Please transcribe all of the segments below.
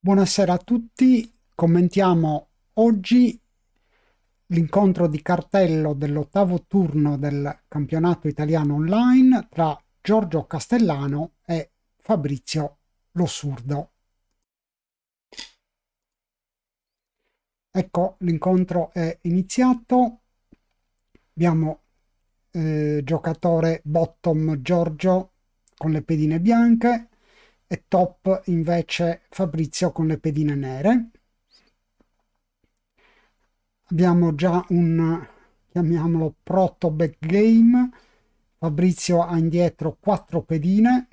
Buonasera a tutti, commentiamo oggi l'incontro di cartello dell'ottavo turno del campionato italiano online tra Giorgio Castellano e Fabrizio Losurdo. Ecco, l'incontro è iniziato. Abbiamo eh, giocatore bottom Giorgio con le pedine bianche, e top invece Fabrizio con le pedine nere. Abbiamo già un, chiamiamolo, proto back game. Fabrizio ha indietro quattro pedine.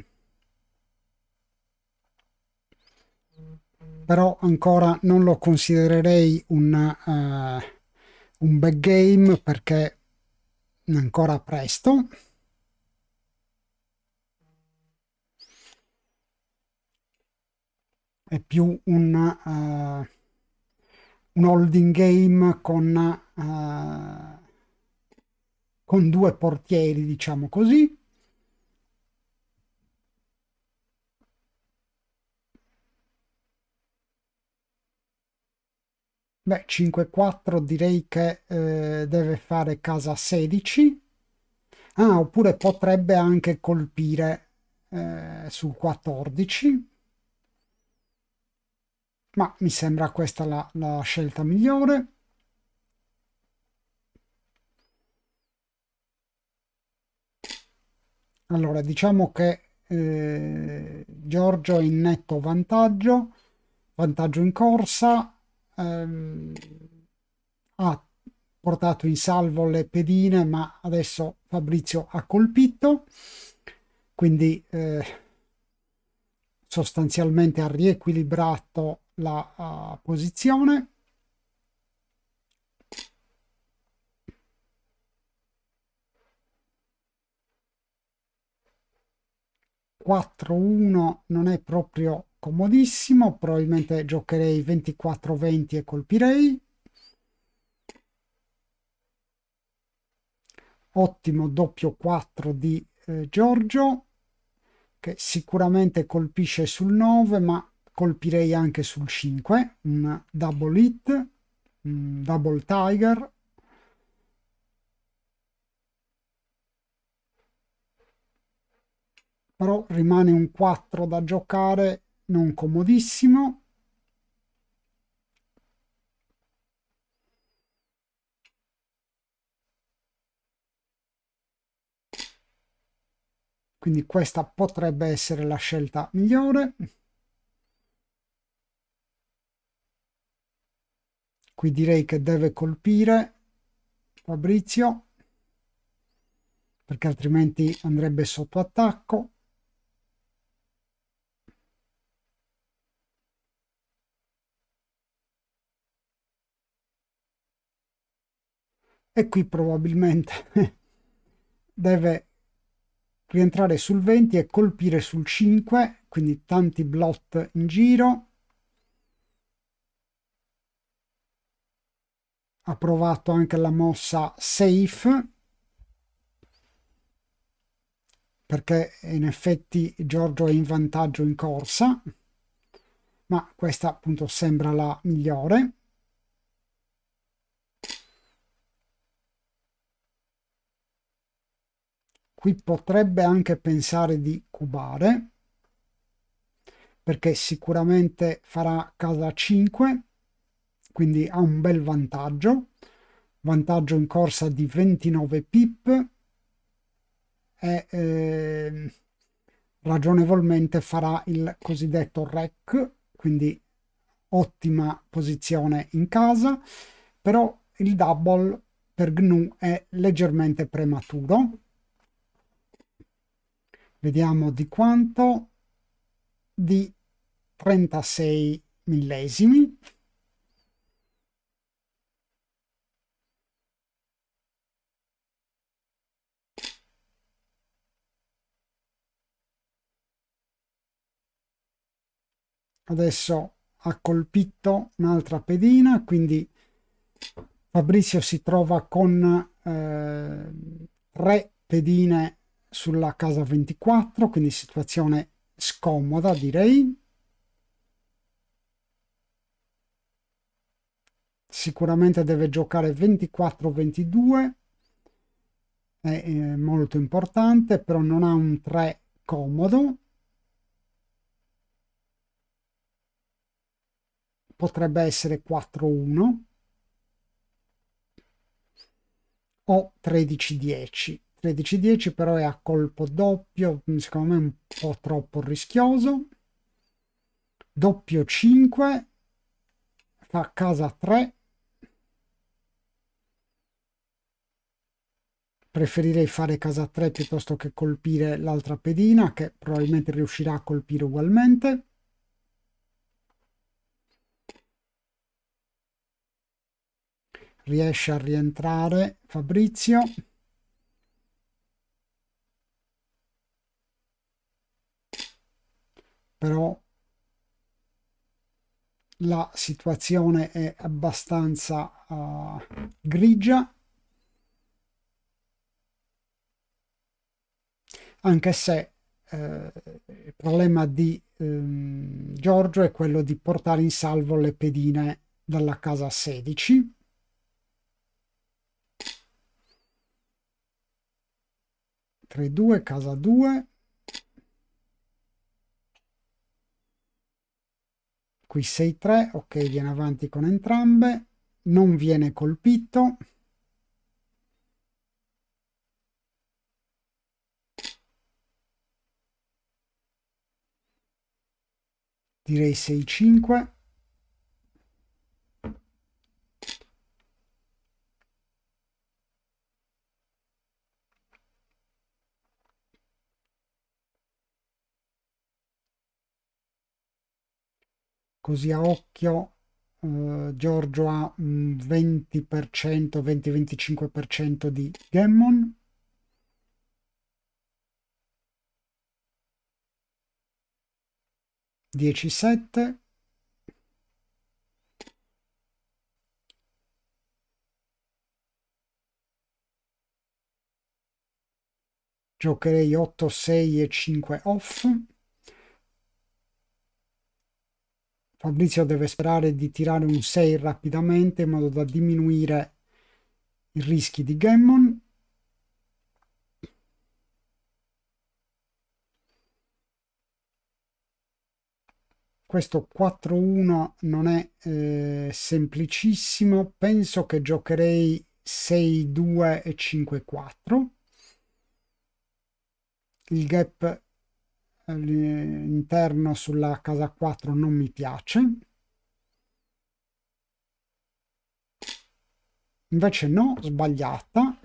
Però ancora non lo considererei un, uh, un back game perché ancora presto. è più un, uh, un holding game con, uh, con due portieri, diciamo così. Beh, 5-4 direi che eh, deve fare casa 16. Ah, oppure potrebbe anche colpire eh, sul 14 ma mi sembra questa la, la scelta migliore. Allora, diciamo che eh, Giorgio è in netto vantaggio, vantaggio in corsa, ehm, ha portato in salvo le pedine, ma adesso Fabrizio ha colpito, quindi eh, sostanzialmente ha riequilibrato la uh, posizione ,1 non è proprio comodissimo probabilmente giocherei 24-20 e colpirei ottimo doppio 4 di eh, Giorgio che sicuramente colpisce sul 9 ma colpirei anche sul 5, un double hit, un double tiger. Però rimane un 4 da giocare, non comodissimo. Quindi questa potrebbe essere la scelta migliore. qui direi che deve colpire Fabrizio perché altrimenti andrebbe sotto attacco e qui probabilmente deve rientrare sul 20 e colpire sul 5 quindi tanti blot in giro ha provato anche la mossa safe perché in effetti Giorgio è in vantaggio in corsa ma questa appunto sembra la migliore qui potrebbe anche pensare di cubare perché sicuramente farà casa 5 quindi ha un bel vantaggio. Vantaggio in corsa di 29 pip e eh, ragionevolmente farà il cosiddetto rec, quindi ottima posizione in casa, però il double per GNU è leggermente prematuro. Vediamo di quanto, di 36 millesimi. adesso ha colpito un'altra pedina quindi Fabrizio si trova con eh, tre pedine sulla casa 24 quindi situazione scomoda direi sicuramente deve giocare 24-22 è, è eh, molto importante però non ha un 3 comodo potrebbe essere 4-1 o 13-10. 13-10 però è a colpo doppio, secondo me è un po' troppo rischioso. Doppio 5, fa casa 3. Preferirei fare casa 3 piuttosto che colpire l'altra pedina che probabilmente riuscirà a colpire ugualmente. riesce a rientrare Fabrizio. Però la situazione è abbastanza uh, grigia. Anche se eh, il problema di ehm, Giorgio è quello di portare in salvo le pedine dalla casa 16 3 2 casa 2 qui 6 3 ok viene avanti con entrambe non viene colpito direi 6 5 così a occhio eh, Giorgio ha un 20%, 20-25% di Gammon Dieci sette. Giocherei 8, 6 e cinque off. Fabrizio deve sperare di tirare un 6 rapidamente in modo da diminuire i rischi di Gammon. Questo 4-1 non è eh, semplicissimo, penso che giocherei 6-2 e 5-4. Il gap l'interno sulla casa 4 non mi piace invece no sbagliata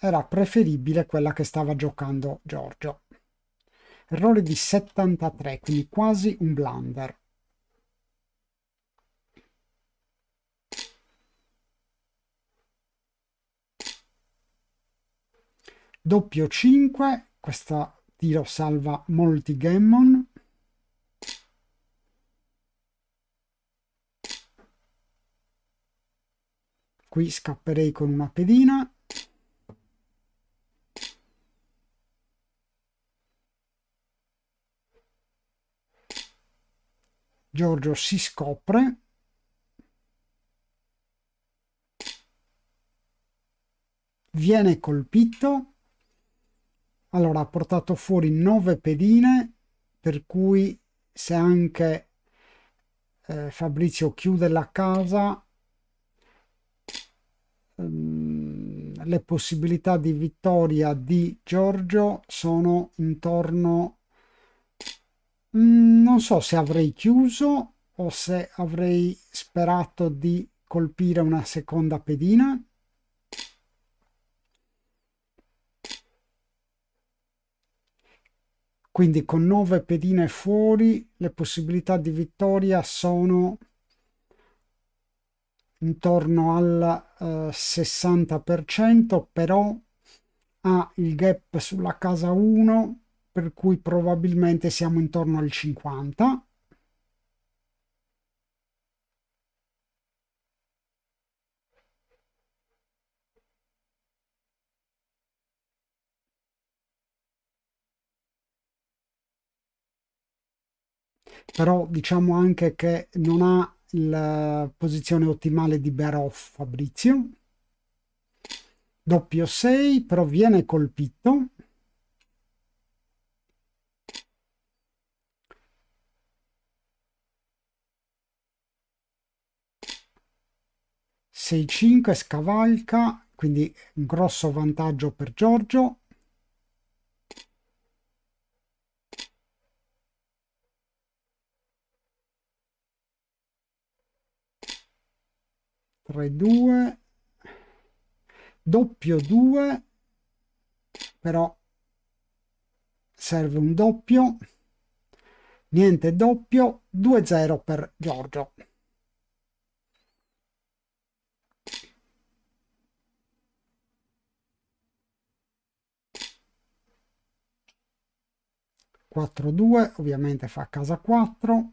era preferibile quella che stava giocando Giorgio errore di 73 quindi quasi un blunder doppio 5 questo tiro salva molti gammon qui scapperei con una pedina Giorgio si scopre viene colpito allora ha portato fuori 9 pedine per cui se anche eh, Fabrizio chiude la casa ehm, le possibilità di vittoria di Giorgio sono intorno mh, mm, non so se avrei chiuso o se avrei sperato di colpire una seconda pedina quindi con 9 pedine fuori le possibilità di vittoria sono intorno al eh, 60% però ha il gap sulla casa 1 per cui probabilmente siamo intorno al 50 però diciamo anche che non ha la posizione ottimale di Beroff Fabrizio doppio 6 però viene colpito Sei 5 scavalca quindi un grosso vantaggio per Giorgio 3 2 doppio 2 però serve un doppio niente doppio 2 0 per Giorgio Quattro due ovviamente fa casa 4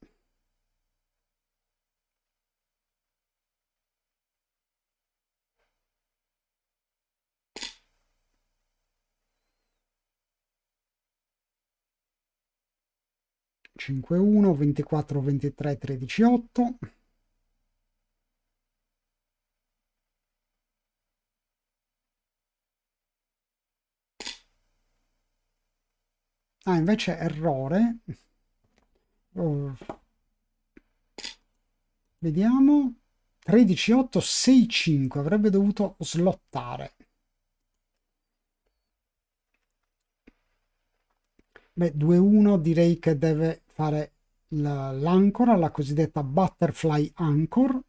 5 1 24 23 13 8 Ah, invece errore. Vediamo. 13 8 6 5 avrebbe dovuto slottare. Beh, 2-1 direi che deve fare l'ancora, la cosiddetta butterfly anchor.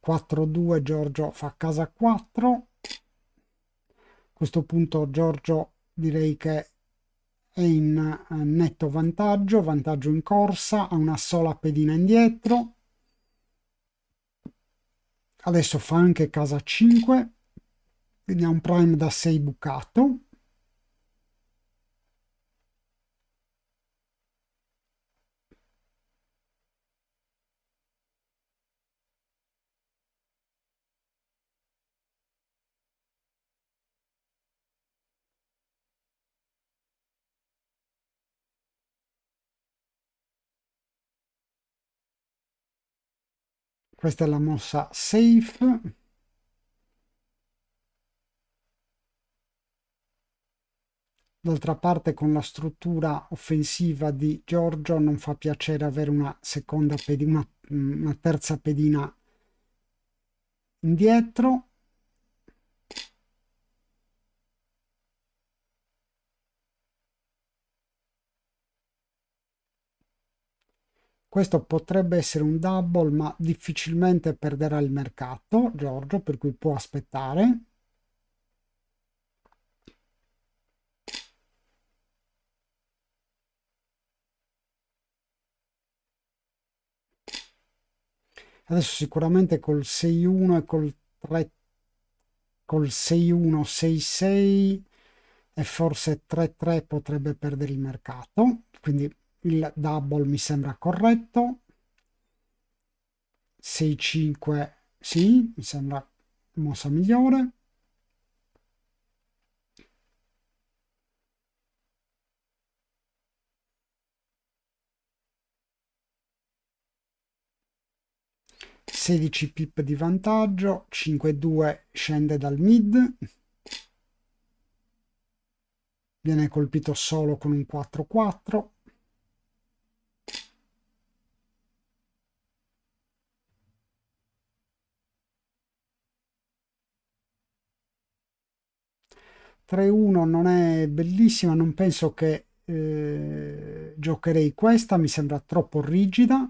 Quattro Giorgio fa casa 4. A questo punto Giorgio direi che è in eh, netto vantaggio, vantaggio in corsa, ha una sola pedina indietro. Adesso fa anche casa 5 quindi ha un prime da 6 bucato questa è la mossa safe D'altra parte con la struttura offensiva di Giorgio non fa piacere avere una, pedina, una terza pedina indietro. Questo potrebbe essere un double, ma difficilmente perderà il mercato, Giorgio, per cui può aspettare. adesso sicuramente col 6-1 e col 3 col 6-1 6-6 e forse 3-3 potrebbe perdere il mercato quindi il double mi sembra corretto 6-5 sì mi sembra mossa migliore 16 pip di vantaggio, 5-2 scende dal mid, viene colpito solo con un 4-4, Tre 1 non è bellissima, non penso che eh, giocherei questa, mi sembra troppo rigida.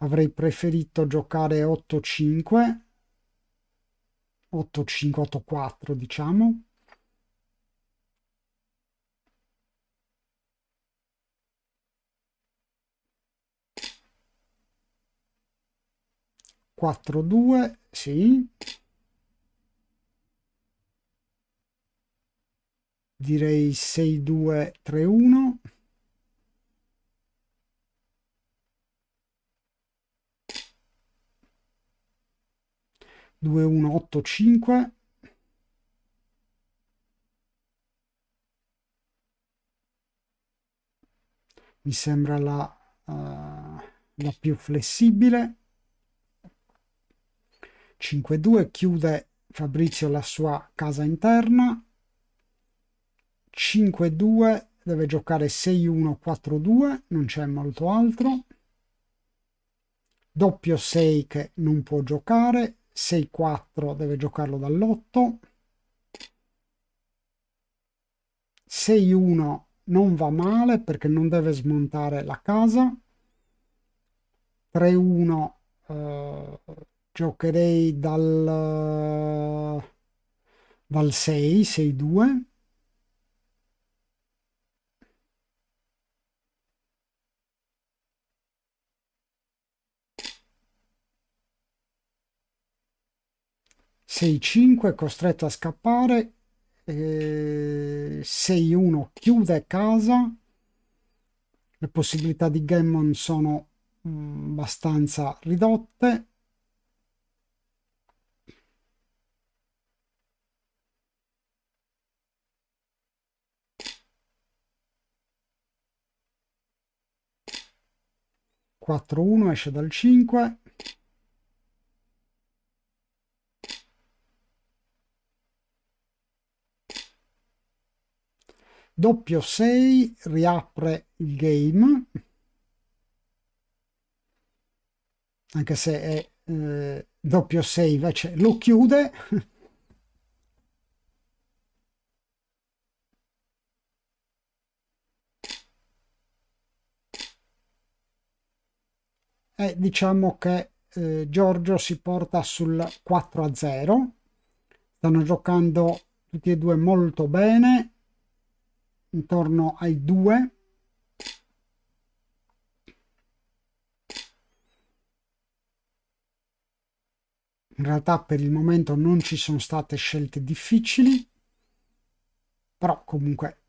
avrei preferito giocare 8-5, 8-5-8-4 diciamo. Quattro due, sì. Direi sei due tre uno. 2185 mi sembra la, uh, la più flessibile 5-2 chiude Fabrizio la sua casa interna 5-2 deve giocare 6-1-4-2 non c'è molto altro doppio 6 che non può giocare 6-4 deve giocarlo dall'8 6-1 non va male perché non deve smontare la casa 3-1 eh, giocherei dal, dal 6 6-2 6-5 costretto a scappare, eh, 6-1 chiude casa, le possibilità di Gammon sono mh, mm, abbastanza ridotte. Quattro uno esce dal cinque. doppio 6 riapre il game anche se è eh, doppio 6 invece lo chiude e diciamo che eh, Giorgio si porta sul 4 a 0 stanno giocando tutti e due molto bene intorno ai 2 in realtà per il momento non ci sono state scelte difficili però comunque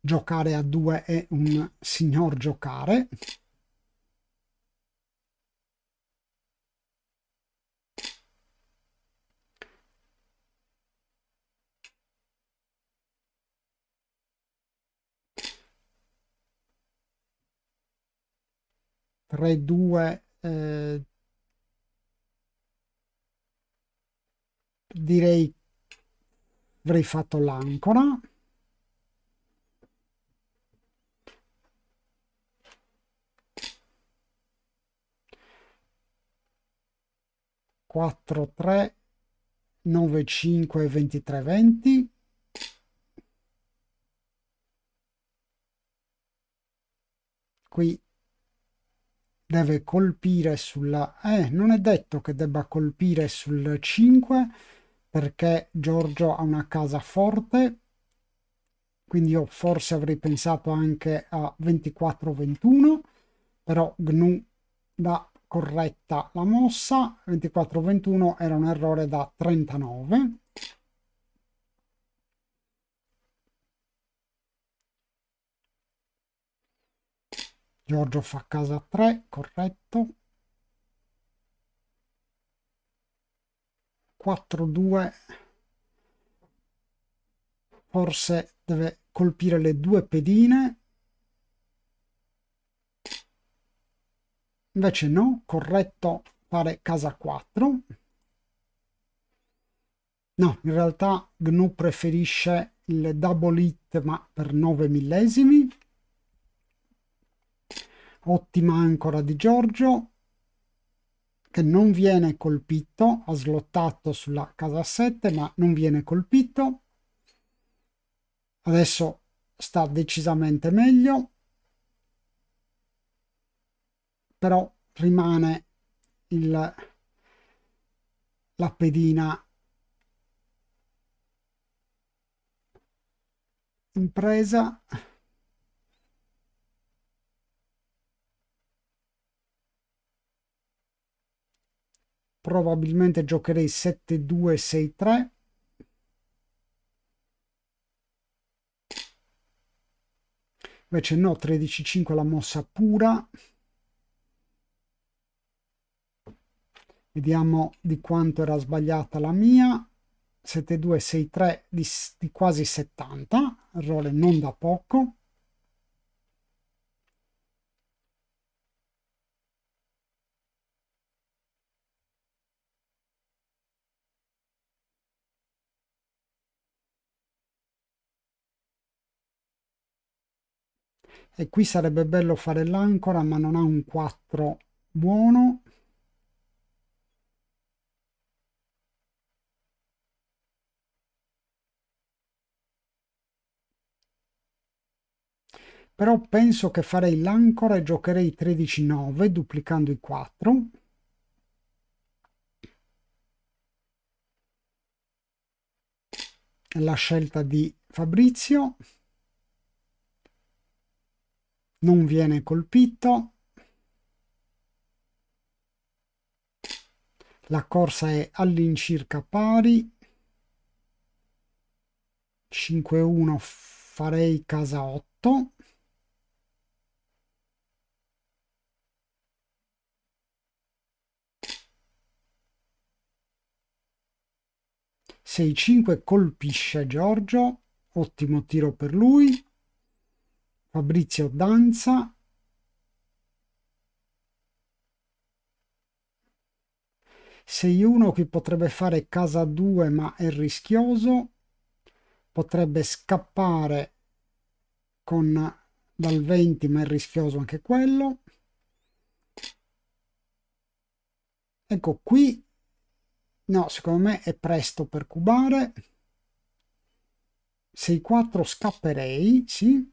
giocare a 2 è un signor giocare 3, 2, eh, direi avrei fatto l'ancora. Quattro, tre, nove, cinque, ventitré, venti. Qui deve colpire sulla... Eh, non è detto che debba colpire sul 5 perché Giorgio ha una casa forte, quindi io forse avrei pensato anche a 24-21, però GNU dà corretta la mossa, 24-21 era un errore da 39, Giorgio fa casa 3, corretto. 4-2 forse deve colpire le due pedine invece no, corretto fare casa 4 no, in realtà GNU preferisce il double hit ma per 9 millesimi ottima ancora di Giorgio che non viene colpito, ha slottato sulla casa 7 ma non viene colpito. Adesso sta decisamente meglio, però rimane il, la pedina impresa probabilmente giocherei 7-2-6-3 invece no 13-5 la mossa pura vediamo di quanto era sbagliata la mia 7-2-6-3 di, di quasi 70 errore non da poco e qui sarebbe bello fare l'ancora ma non ha un 4 buono però penso che farei l'ancora e giocherei 13-9 duplicando i 4 la scelta di Fabrizio non viene colpito la corsa è all'incirca pari 5-1 farei casa 8 6-5 colpisce Giorgio ottimo tiro per lui Fabrizio Danza sei uno che potrebbe fare casa 2 ma è rischioso potrebbe scappare con dal 20 ma è rischioso anche quello ecco qui no secondo me è presto per cubare 6-4 scapperei sì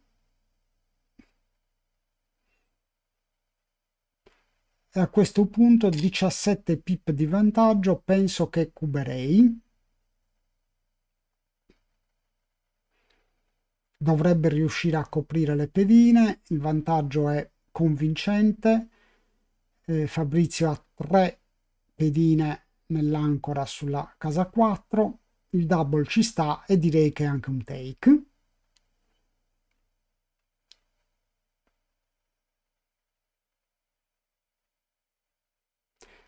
e a questo punto 17 pip di vantaggio penso che cuberei dovrebbe riuscire a coprire le pedine il vantaggio è convincente eh, Fabrizio ha 3 pedine nell'ancora sulla casa 4 il double ci sta e direi che è anche un take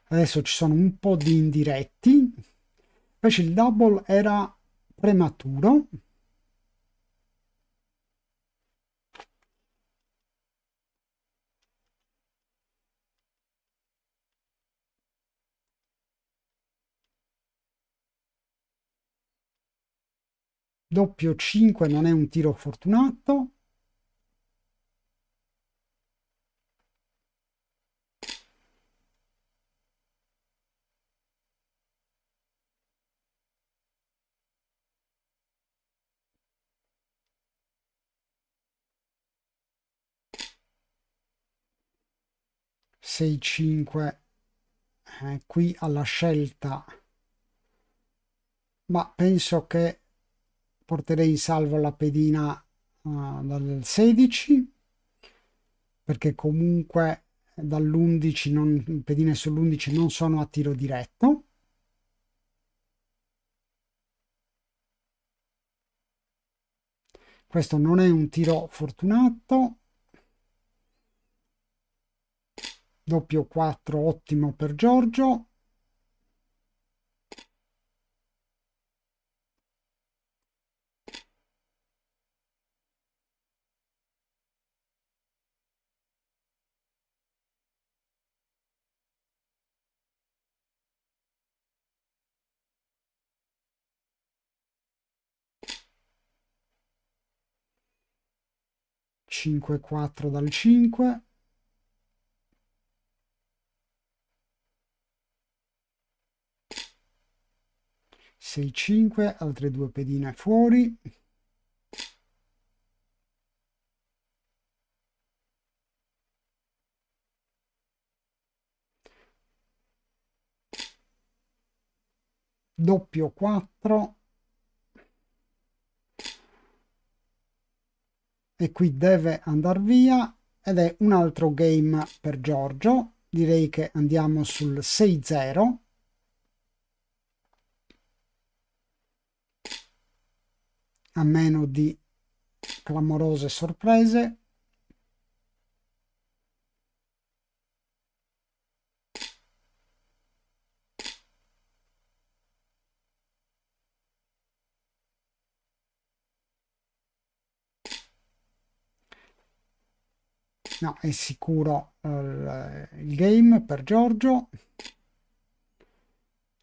adesso ci sono un po' di indiretti invece il double era prematuro doppio 5 non è un tiro fortunato 6 5 eh, qui alla scelta ma penso che porterei in salvo la pedina uh, dal 16 perché comunque dall'11 non pedine sull'11 non sono a tiro diretto questo non è un tiro fortunato doppio 4 ottimo per Giorgio Cinque quattro dal cinque 6 5 altre due pedine fuori doppio 4 e qui deve andare via ed è un altro game per Giorgio direi che andiamo sul 6 0 a meno di clamorose sorprese. No, è sicuro eh, il game per Giorgio.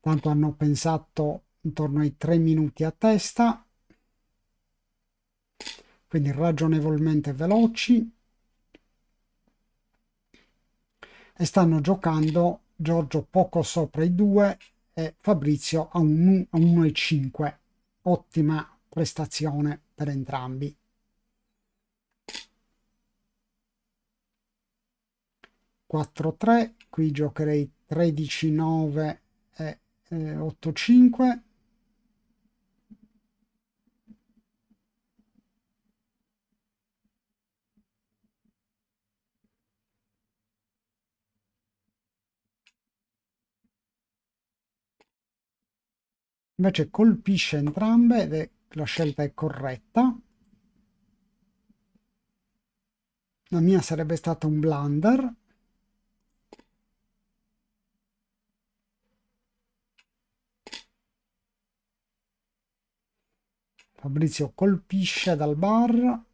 Tanto hanno pensato intorno ai 3 minuti a testa quindi ragionevolmente veloci e stanno giocando Giorgio poco sopra i 2 e Fabrizio a 1,5 ottima prestazione per entrambi qui giocherei 13 9 e eh, 8 5 invece colpisce entrambe ed è, la scelta è corretta la mia sarebbe stata un blunder Fabrizio colpisce dal bar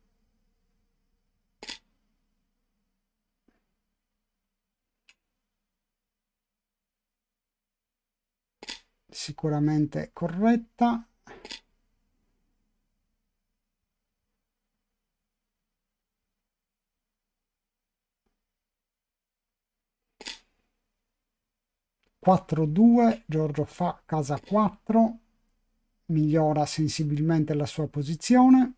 sicuramente corretta Quattro due, Giorgio fa casa 4 migliora sensibilmente la sua posizione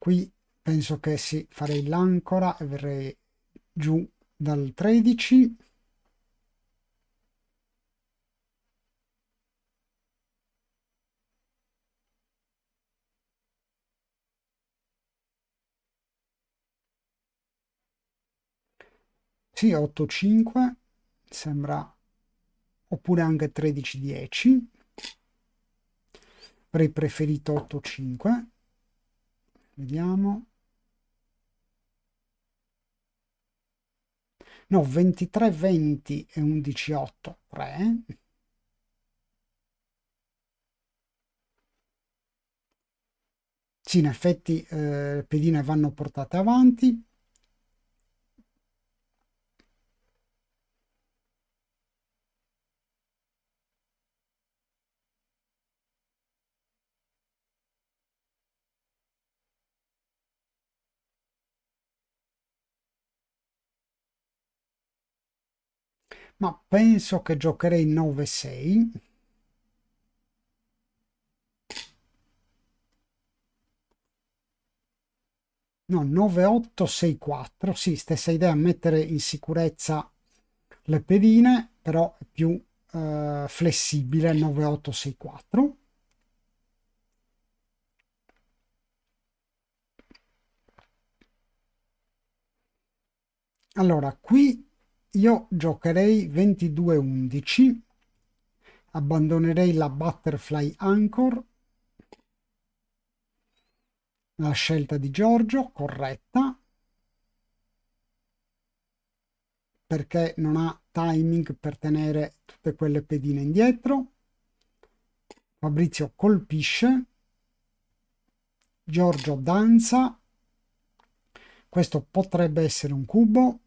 qui penso che sì, farei l'ancora e verrei giù dal 13 sì 85 sembra oppure anche 1310 avrei preferito 85 Vediamo. No, 23, 20 e 11, 8, 3. Sì, in effetti eh, pedine vanno portate avanti. ma penso che giocherei 9-6. No, 9-8-6-4, sì, stessa idea, mettere in sicurezza le pedine, però è più eh, flessibile 9-8-6-4. Allora, qui io giocherei 22-11, abbandonerei la Butterfly Anchor, la scelta di Giorgio, corretta, perché non ha timing per tenere tutte quelle pedine indietro. Fabrizio colpisce, Giorgio danza, questo potrebbe essere un cubo,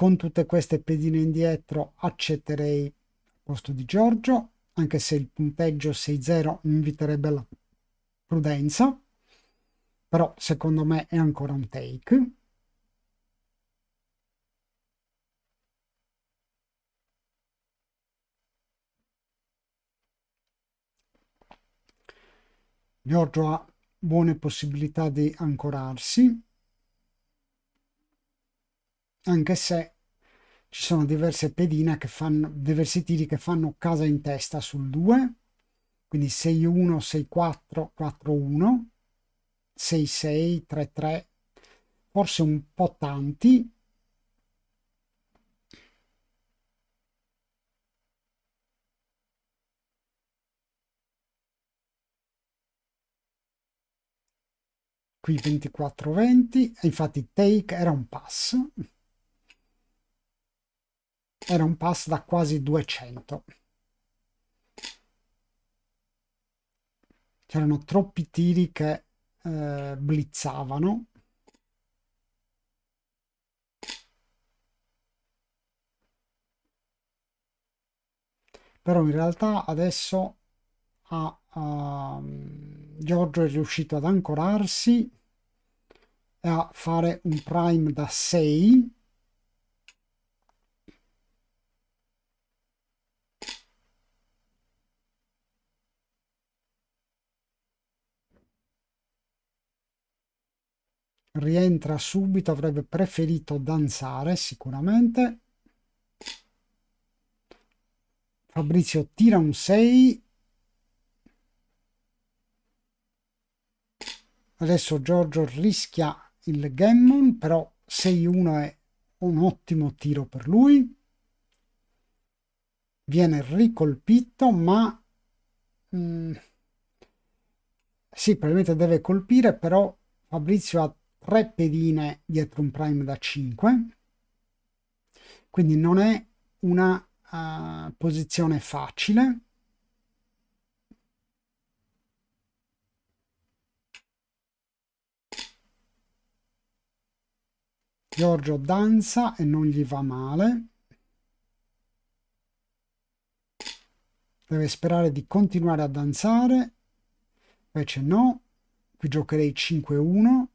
con tutte queste pedine indietro accetterei il posto di Giorgio, anche se il punteggio 6-0 inviterebbe alla prudenza, però secondo me è ancora un take. Giorgio ha buone possibilità di ancorarsi, anche se ci sono diverse pedine che fanno diversi tiri che fanno casa in testa sul 2 quindi 6-1, 6-4, 4-1, 6-6, 3-3, forse un po' tanti. Qui 24-20, infatti take era un pass, era un pass da quasi 200. C'erano troppi tiri che eh, blizzavano. Però in realtà adesso a, a, ehm, Giorgio è riuscito ad ancorarsi e a fare un prime da 6 rientra subito, avrebbe preferito danzare sicuramente. Fabrizio tira un 6. Adesso Giorgio rischia il Gammon, però 6-1 è un ottimo tiro per lui. Viene ricolpito, ma... Mm, sì, probabilmente deve colpire, però Fabrizio ha tre pedine dietro un prime da 5 quindi non è una uh, posizione facile Giorgio danza e non gli va male deve sperare di continuare a danzare invece no qui giocherei 5-1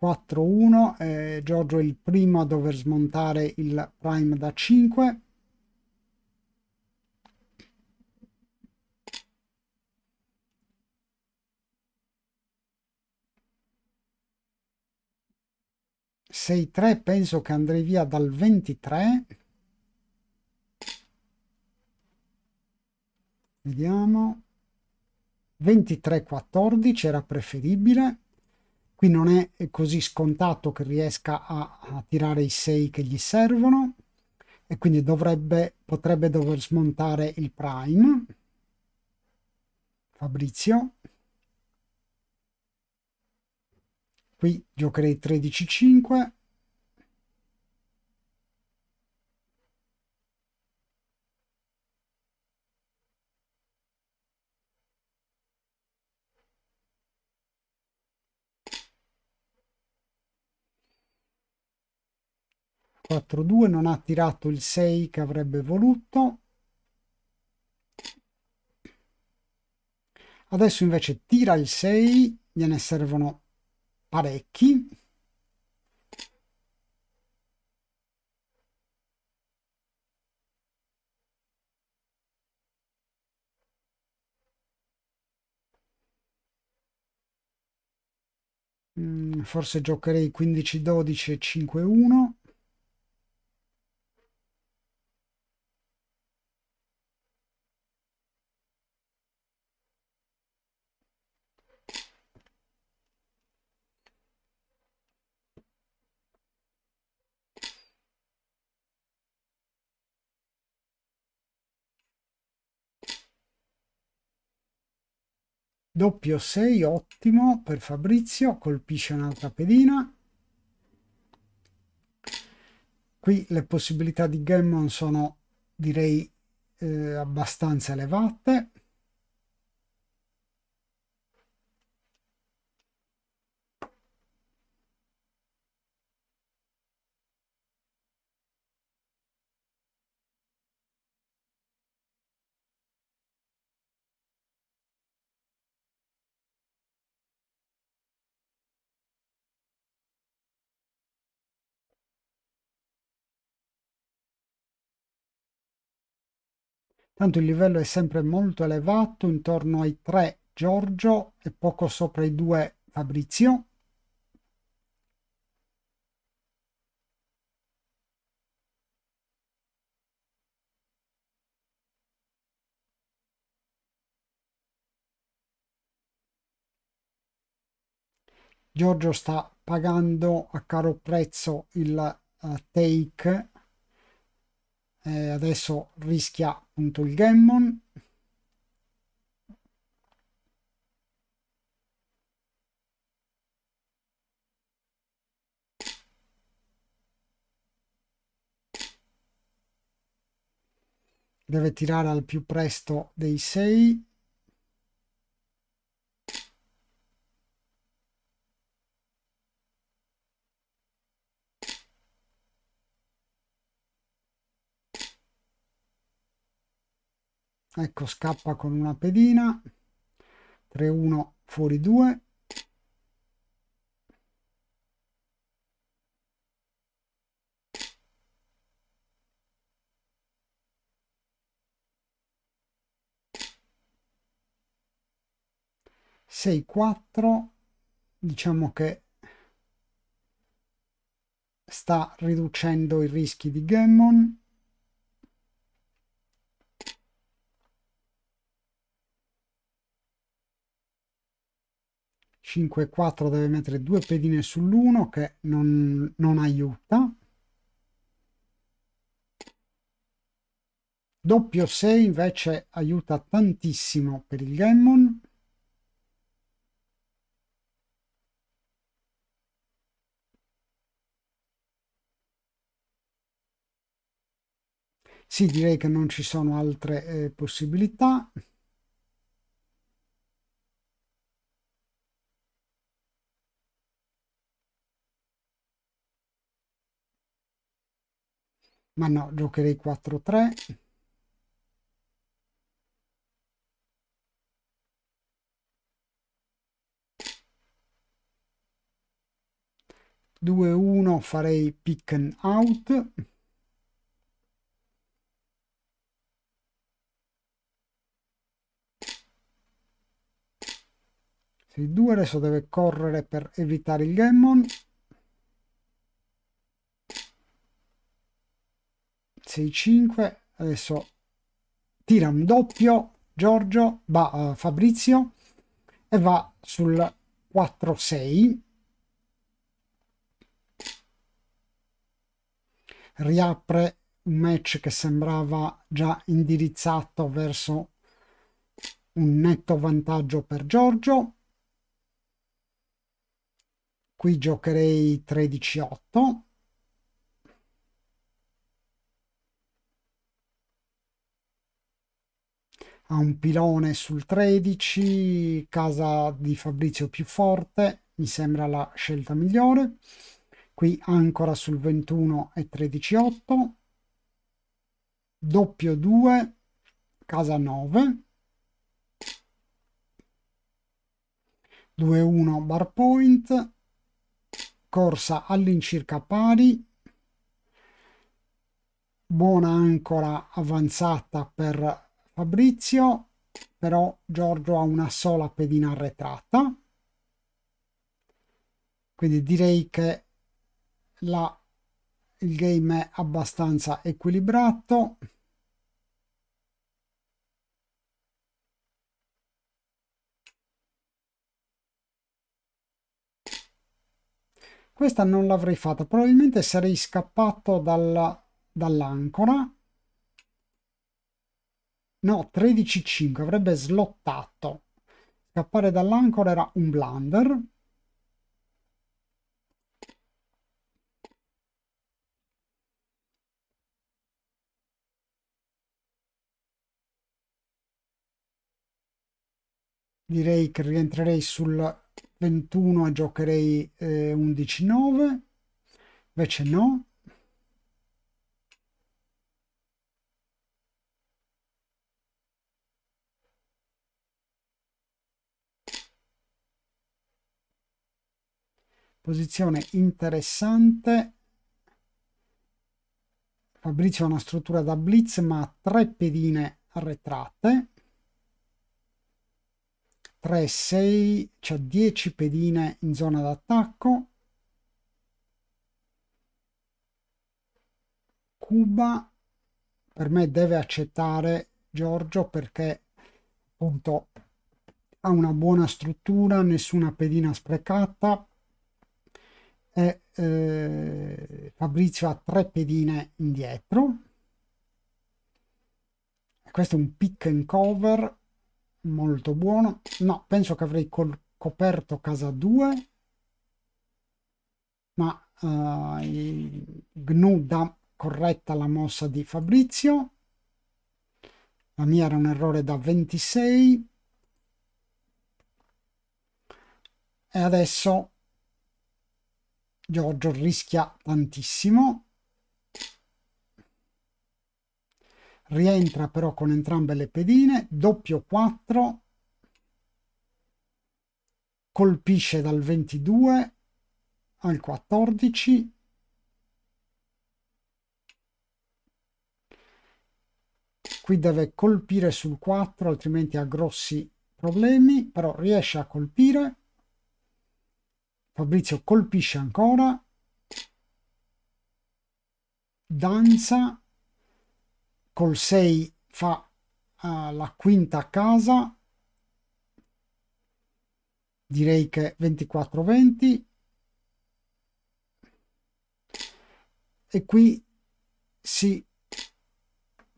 4-1, eh, Giorgio è il primo a dover smontare il prime da 5. Sei 3 penso che andrei via dal 23. Vediamo. 23-14 era preferibile. Qui non è così scontato che riesca a, a tirare i 6 che gli servono e quindi dovrebbe, potrebbe dover smontare il prime. Fabrizio. Qui giocherei 13-5. 4-2 non ha tirato il 6 che avrebbe voluto adesso invece tira il 6 gliene servono parecchi mm, forse giocherei 15-12 e 5-1 doppio 6 ottimo per Fabrizio colpisce un'altra pedina qui le possibilità di Gammon sono direi eh, abbastanza elevate Tanto il livello è sempre molto elevato, intorno ai 3 Giorgio e poco sopra i 2 Fabrizio. Giorgio sta pagando a caro prezzo il uh, take eh, adesso rischia appunto il Gemmon deve tirare al più presto dei 6 ecco scappa con una pedina 3-1 fuori 2 6 4 diciamo che sta riducendo i rischi di Gemmon 5-4 deve mettere due pedine sull'1 che non, non aiuta. Doppio 6 invece aiuta tantissimo per il Gammon. Sì, direi che non ci sono altre eh, possibilità. ma no, giocherei 4-3. Due, uno, farei pick and out. Sei due, adesso deve correre per evitare il gammon. 6 5 adesso tira un doppio Giorgio va uh, Fabrizio e va sul 4 6 riapre un match che sembrava già indirizzato verso un netto vantaggio per Giorgio qui giocherei 13 8 ha un pilone sul 13, casa di Fabrizio più forte, mi sembra la scelta migliore. Qui ancora sul 21 e 13,8, doppio 2, casa 9, 2-1 bar point, corsa all'incirca pari, buona ancora avanzata per Fabrizio, però Giorgio ha una sola pedina arretrata, quindi direi che la, il game è abbastanza equilibrato. Questa non l'avrei fatta, probabilmente sarei scappato dall'ancora no 13.5 avrebbe slottato scappare dall'ancora era un blunder direi che rientrerei sul 21 e giocherei eh, 11 invece no posizione interessante Fabrizio ha una struttura da blitz ma ha tre pedine arretrate 3 6 c'ha 10 pedine in zona d'attacco Cuba per me deve accettare Giorgio perché appunto ha una buona struttura nessuna pedina sprecata e eh, Fabrizio ha tre pedine indietro questo è un pick and cover molto buono no penso che avrei coperto casa 2 ma eh, gnu dà corretta la mossa di Fabrizio la mia era un errore da 26 e adesso Giorgio rischia tantissimo. Rientra però con entrambe le pedine, doppio 4, colpisce dal 22 al 14, qui deve colpire sul 4 altrimenti ha grossi problemi però riesce a colpire Fabrizio colpisce ancora. Danza col 6 fa uh, la quinta a casa. Direi che 24-20. E qui si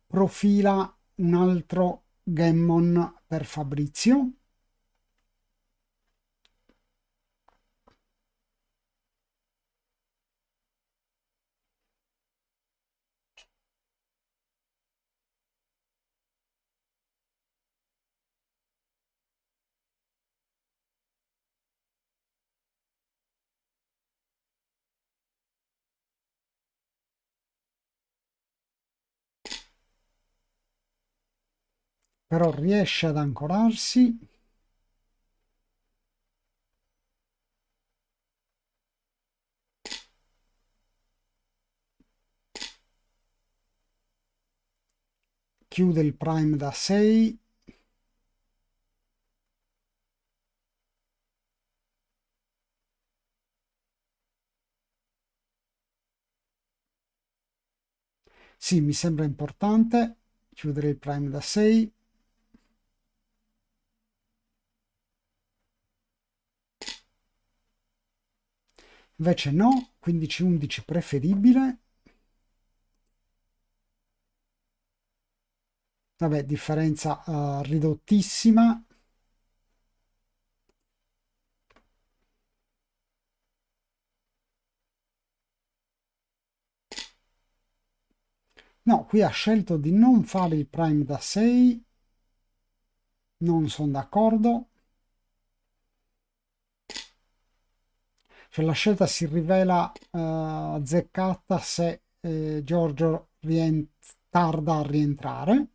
profila un altro gammon per Fabrizio. però riesce ad ancorarsi chiude il prime da 6 sì mi sembra importante chiudere il prime da 6 invece no 15-11 preferibile vabbè differenza uh, ridottissima No, qui ha scelto di non fare il prime da 6, non sono d'accordo. Cioè la scelta si rivela uh, azzeccata se eh, Giorgio tarda a rientrare,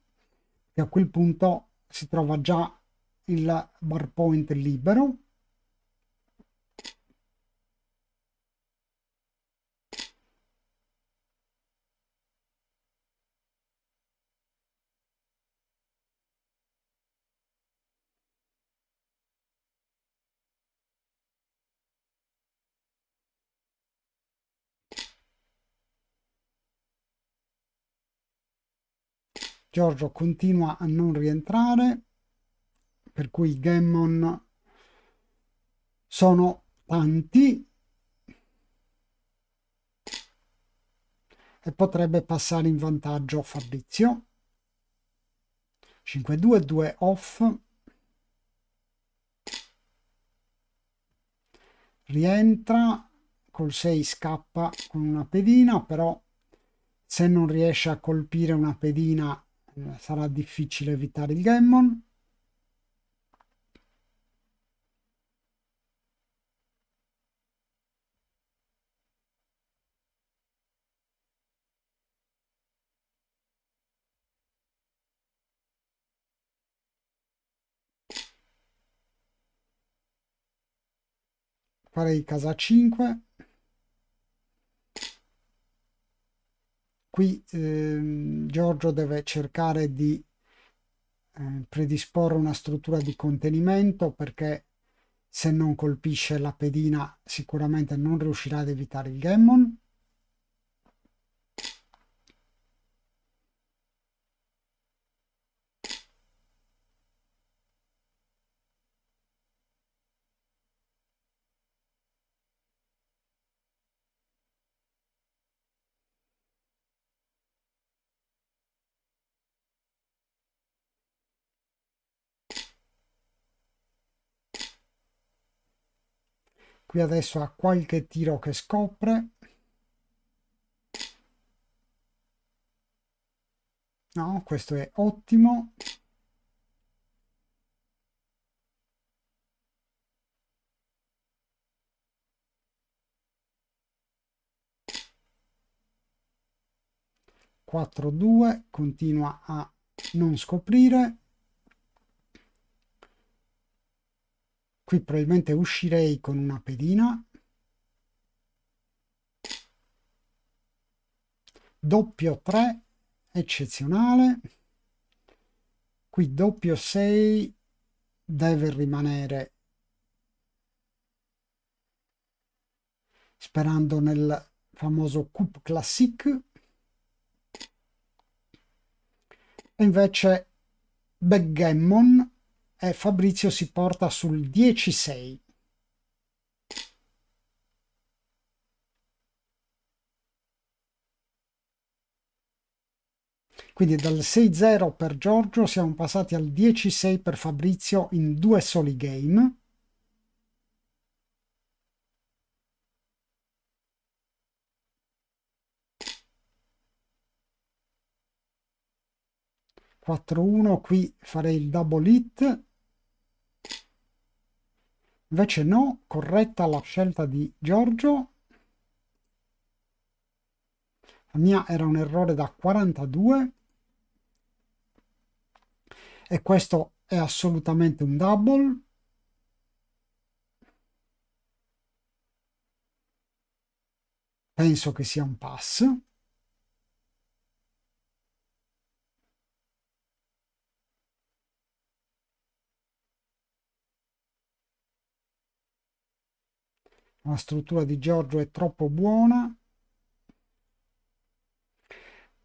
e a quel punto si trova già il bar point libero Giorgio continua a non rientrare, per cui i Gammon sono tanti e potrebbe passare in vantaggio Fabrizio. 5-2, 2 off. Rientra, col 6 scappa con una pedina, però se non riesce a colpire una pedina sarà difficile evitare il Gammon. farei casa 5 qui ehm, Giorgio deve cercare di eh, predisporre una struttura di contenimento perché se non colpisce la pedina sicuramente non riuscirà ad evitare il Gammon qui adesso ha qualche tiro che scopre no questo è ottimo Quattro due continua a non scoprire qui probabilmente uscirei con una pedina doppio 3 eccezionale qui doppio 6 deve rimanere sperando nel famoso coupe classique e invece backgammon e eh, Fabrizio si porta sul 10-6. Quindi dal 6-0 per Giorgio siamo passati al 10-6 per Fabrizio in due soli game. 4-1, qui farei il double hit. Invece no, corretta la scelta di Giorgio. La mia era un errore da 42. E questo è assolutamente un double. Penso che sia un pass. la struttura di Giorgio è troppo buona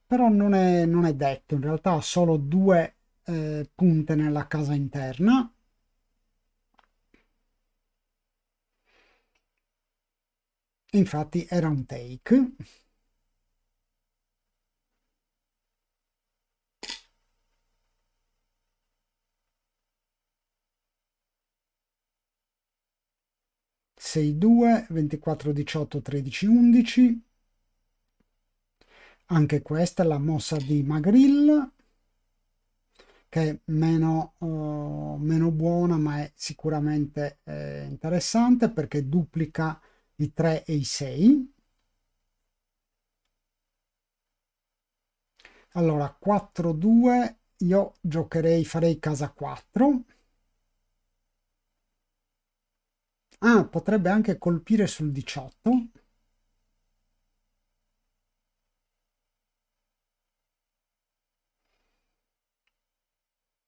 però non è, non è detto in realtà ha solo due eh, punte nella casa interna infatti era un take 62, 24, 18, 13, 11. Anche questa è la mossa di Magrill, che è meno, uh, meno buona, ma è sicuramente eh, interessante perché duplica i 3 e i 6. Allora, 4-2, io giocherei, farei casa 4. Ah, potrebbe anche colpire sul 18.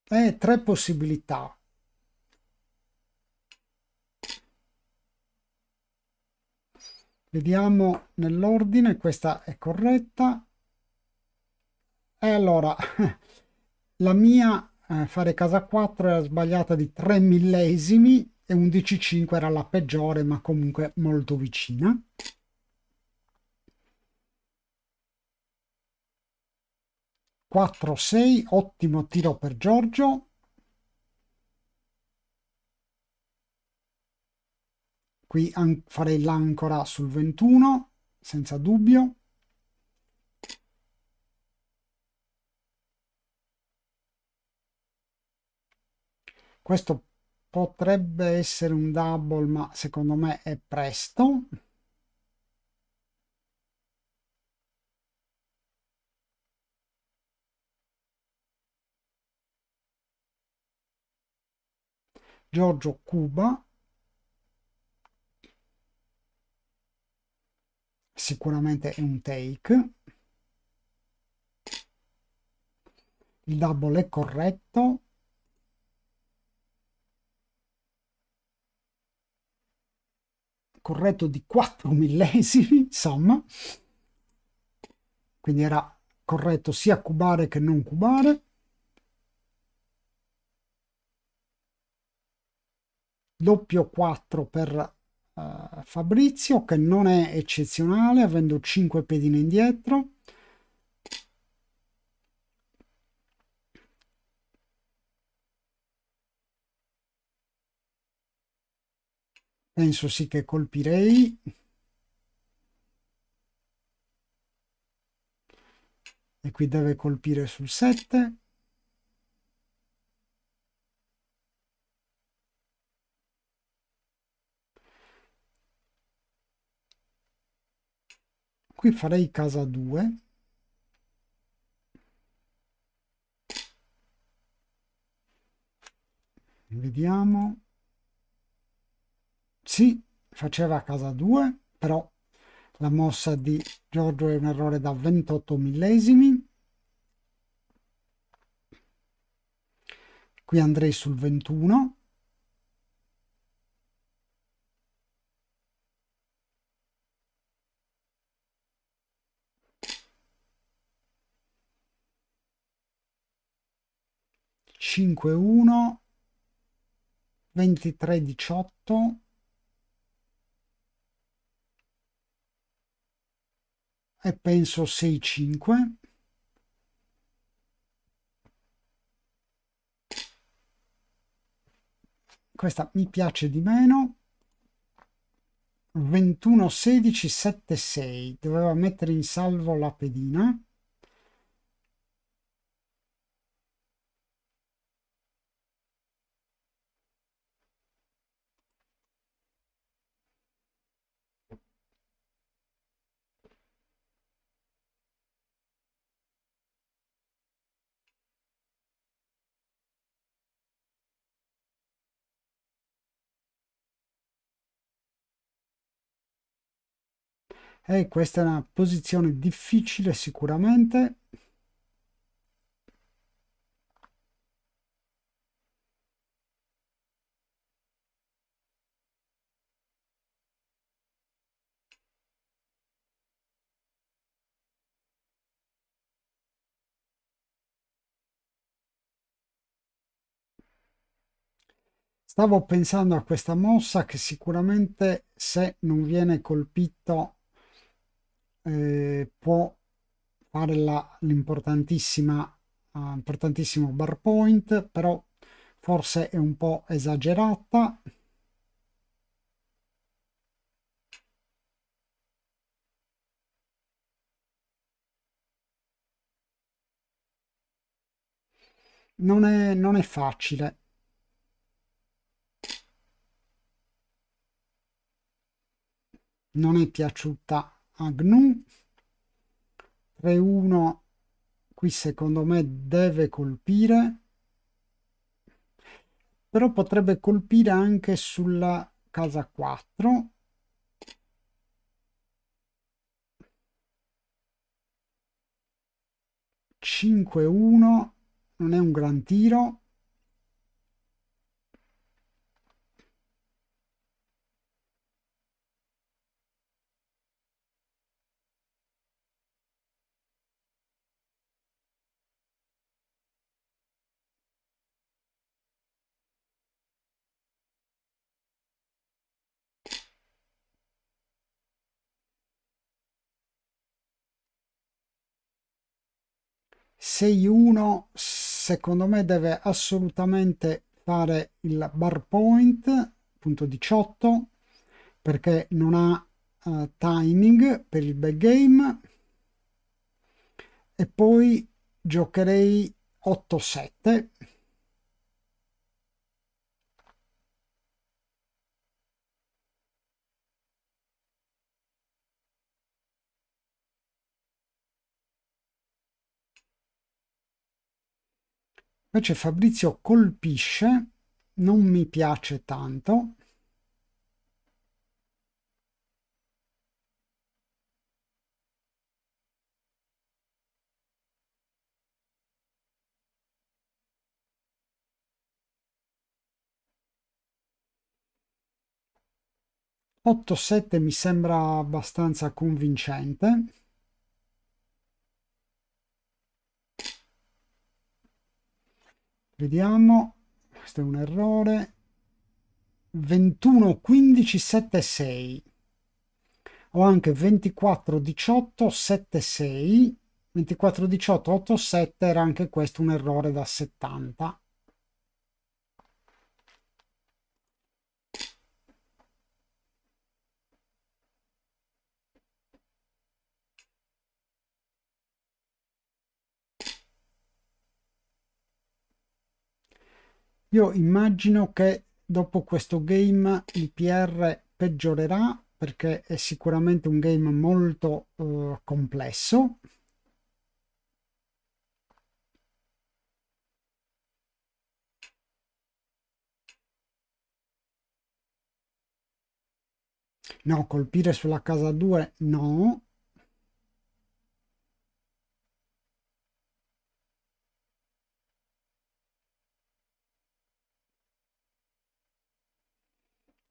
Eh, tre possibilità. Vediamo nell'ordine, questa è corretta. E allora, la mia eh, fare casa 4 era sbagliata di 3 millesimi, e 11.5 era la peggiore ma comunque molto vicina. Quattro, sei, ottimo tiro per Giorgio. qui farei l'ancora sul 21 senza dubbio questo potrebbe essere un double ma secondo me è presto Giorgio Cuba sicuramente è un take il double è corretto corretto di 4 millesimi, insomma. Quindi era corretto sia cubare che non cubare. Doppio 4 per eh, Fabrizio, che non è eccezionale, avendo 5 pedine indietro. penso sì che colpirei e qui deve colpire sul 7 qui farei casa 2 vediamo sì, faceva a casa 2, però la mossa di Giorgio è un errore da 28 millesimi. Qui andrei sul 21. Cinque uno, ventitré diciotto, e penso 6,5 questa mi piace di meno 21 16 7 6 doveva mettere in salvo la pedina e questa è una posizione difficile sicuramente Stavo pensando a questa mossa che sicuramente se non viene colpito eh, può fare l'importantissima eh, importantissimo bar point però forse è un po' esagerata non è, non è facile non è piaciuta a GNU 3-1 qui secondo me deve colpire però potrebbe colpire anche sulla casa 4 5-1 non è un gran tiro 6.1 secondo me deve assolutamente fare il bar point, punto 18, perché non ha uh, timing per il backgame. E poi giocherei 8-7 Invece Fabrizio colpisce, non mi piace tanto. Otto sette mi sembra abbastanza convincente. Vediamo, questo è un errore. 21, 15, 7, 6. Ho anche 24, 18, 7, 6. 24, 18, 8, 7 era anche questo un errore da 70. Io immagino che dopo questo game il PR peggiorerà perché è sicuramente un game molto eh, complesso. No, colpire sulla casa 2 no,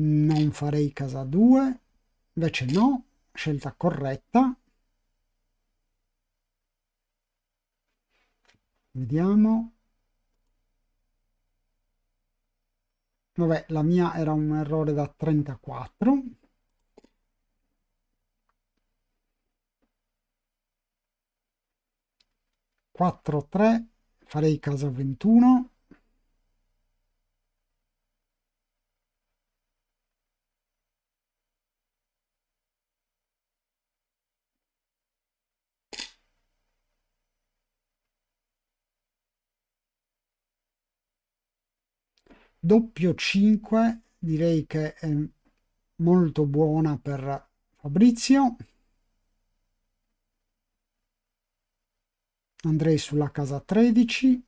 non farei casa 2, invece no, scelta corretta. Vediamo. Vabbè, la mia era un errore da 34. 4 3 farei casa 21. doppio 5 direi che è molto buona per Fabrizio andrei sulla casa 13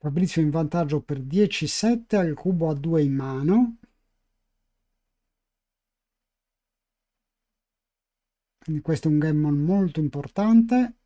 Fabrizio in vantaggio per 10-7 al cubo a 2 in mano. Quindi questo è un gammon molto importante.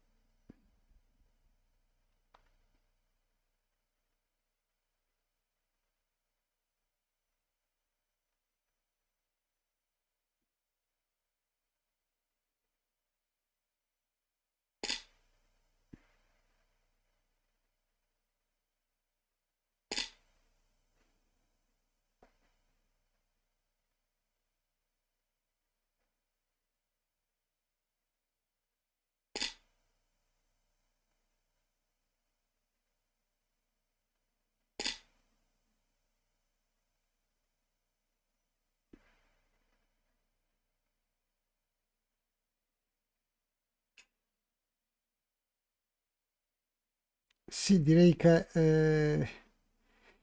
Sì, direi che eh,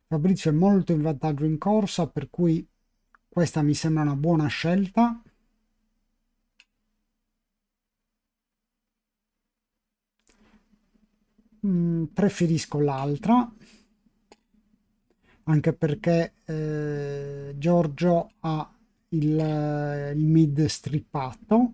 Fabrizio è molto in vantaggio in corsa, per cui questa mi sembra una buona scelta. Mm, preferisco l'altra, anche perché eh, Giorgio ha il, eh, il mid strippato.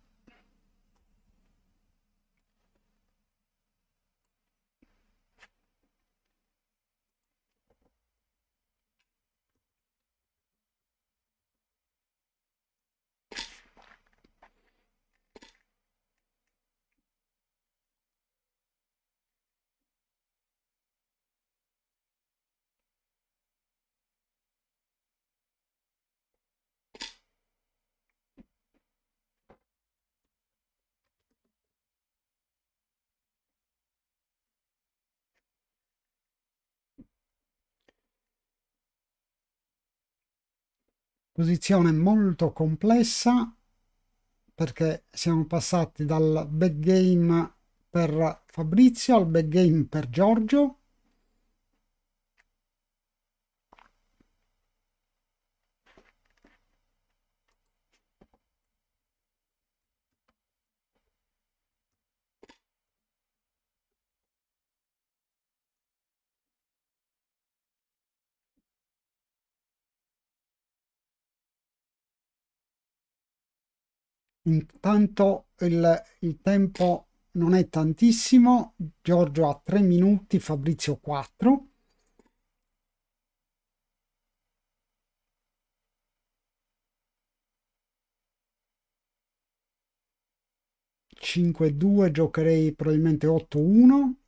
posizione molto complessa perché siamo passati dal back game per Fabrizio al back game per Giorgio Intanto il, il tempo non è tantissimo, Giorgio ha tre minuti, Fabrizio 4. 5-2 giocherei probabilmente 8-1.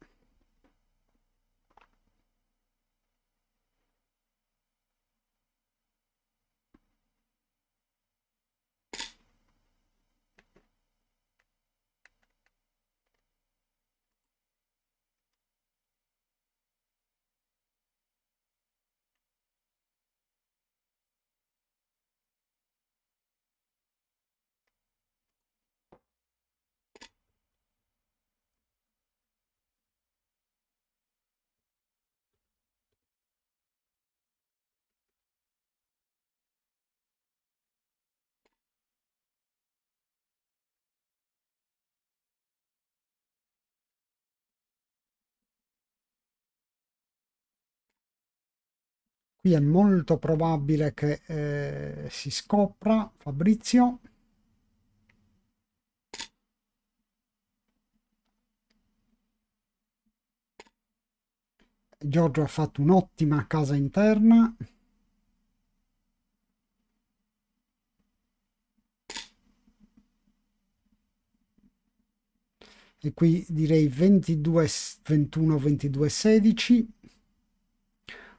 qui è molto probabile che eh, si scopra Fabrizio Giorgio ha fatto un'ottima casa interna e qui direi 22 21 22 16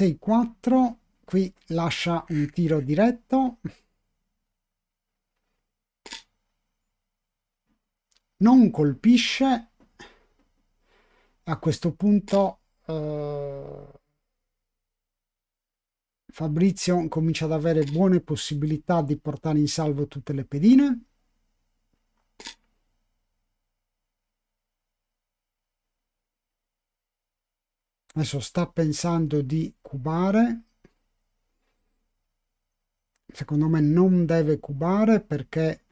6-4, qui lascia un tiro diretto. Non colpisce, a questo punto eh, Fabrizio comincia ad avere buone possibilità di portare in salvo tutte le pedine. adesso sta pensando di cubare secondo me non deve cubare perché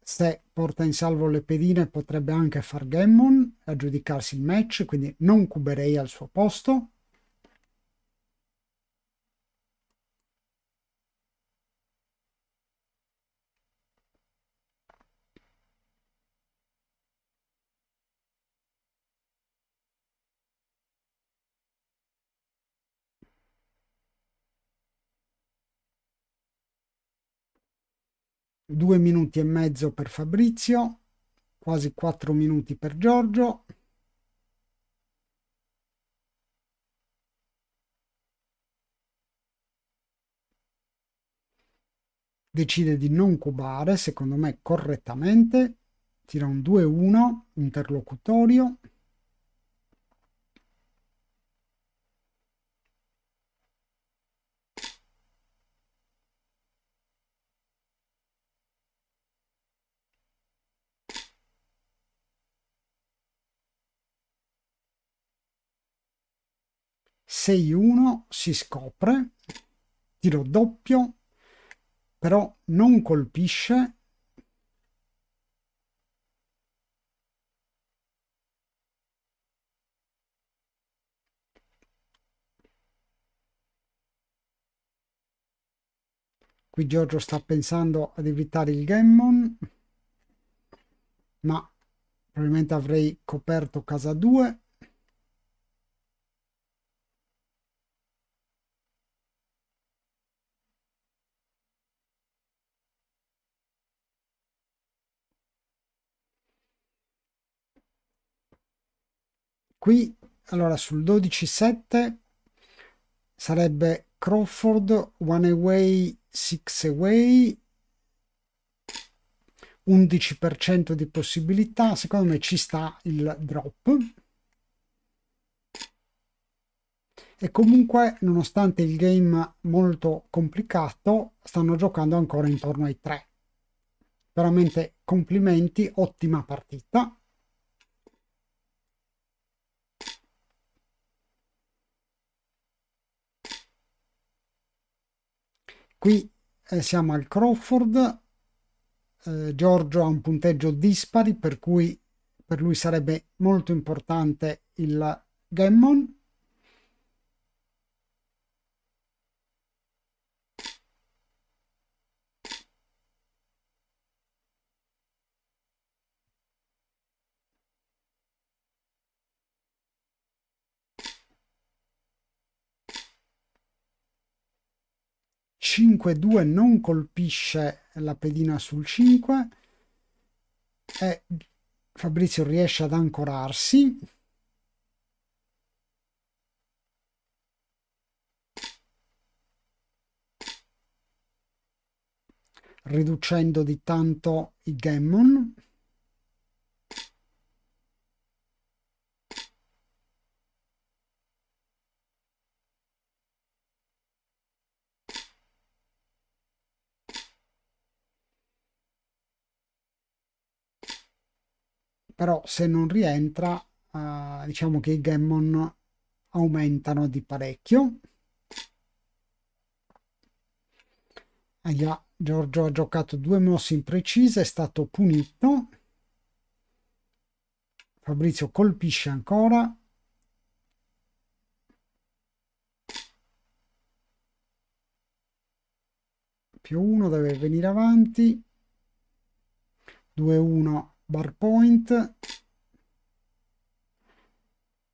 se porta in salvo le pedine potrebbe anche far Gemmon aggiudicarsi il match quindi non cuberei al suo posto due minuti e mezzo per Fabrizio, quasi quattro minuti per Giorgio. Decide di non cubare, secondo me correttamente, tira un 2-1 interlocutorio. 6-1 si scopre, tiro doppio, però non colpisce. Qui Giorgio sta pensando ad evitare il Gammon, ma probabilmente avrei coperto casa 2. Qui, allora, sul 12-7 sarebbe Crawford, one away, six away, 11% di possibilità, secondo me ci sta il drop. E comunque, nonostante il game molto complicato, stanno giocando ancora intorno ai 3. Veramente complimenti, ottima partita. Qui eh, siamo al Crawford, eh, Giorgio ha un punteggio dispari per cui per lui sarebbe molto importante il Gammon 5-2 non colpisce la pedina sul 5 e Fabrizio riesce ad ancorarsi riducendo di tanto i gammon però se non rientra eh, diciamo che i Gammon aumentano di parecchio. Ah, Giorgio ha giocato due mosse imprecise, è stato punito. Fabrizio colpisce ancora. Più uno deve venire avanti. 2-1 bar point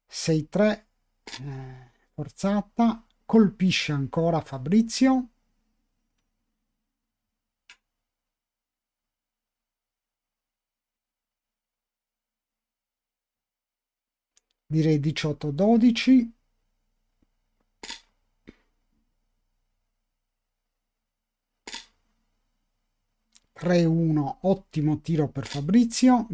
6-3 eh, forzata colpisce ancora Fabrizio direi 18-12 3-1, ottimo tiro per Fabrizio.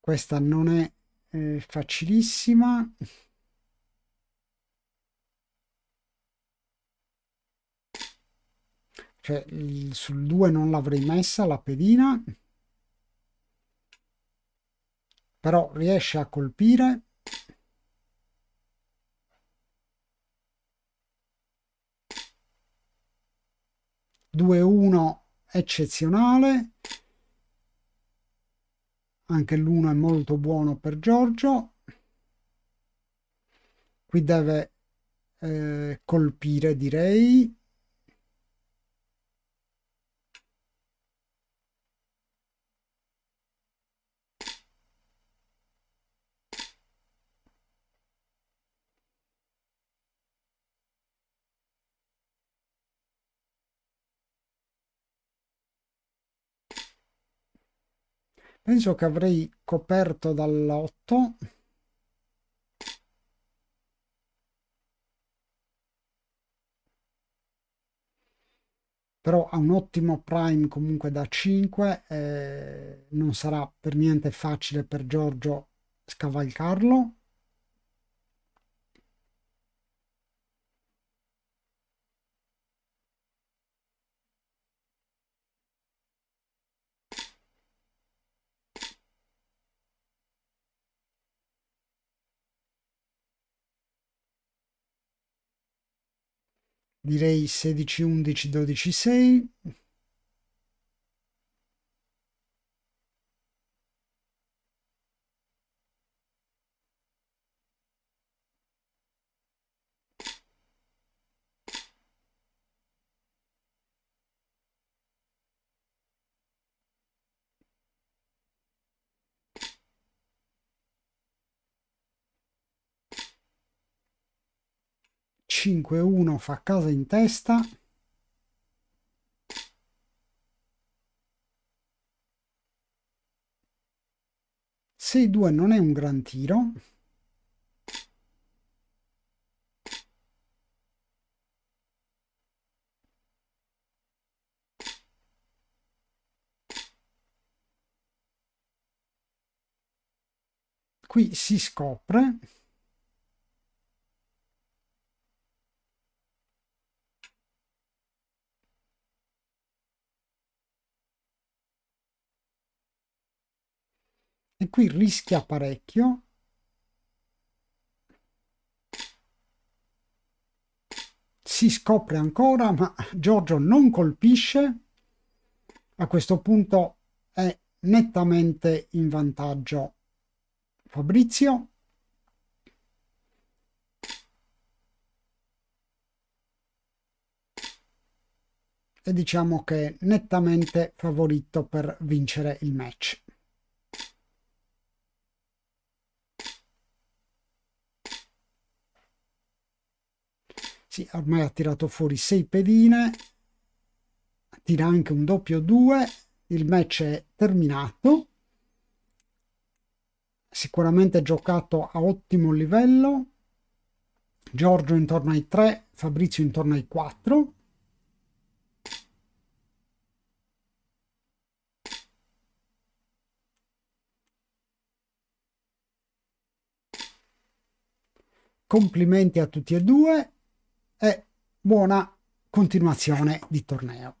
Questa non è eh, facilissima. Cioè, sul 2 non l'avrei messa la pedina. Però riesce a colpire. Due 1 eccezionale. Anche l'1 è molto buono per Giorgio. Qui deve eh, colpire, direi. penso che avrei coperto dall'8 però ha un ottimo prime comunque da 5 eh, non sarà per niente facile per Giorgio scavalcarlo direi 16, 11, 12, 6 5-1 fa casa in testa. Sei 2 non è un gran tiro. Qui si scopre qui rischia parecchio. Si scopre ancora, ma Giorgio non colpisce. A questo punto è nettamente in vantaggio Fabrizio. E diciamo che è nettamente favorito per vincere il match. Sì, ormai ha tirato fuori 6 pedine, tira anche un doppio 2, il match è terminato, sicuramente giocato a ottimo livello, Giorgio intorno ai 3, Fabrizio intorno ai 4. Complimenti a tutti e due, e buona continuazione di torneo.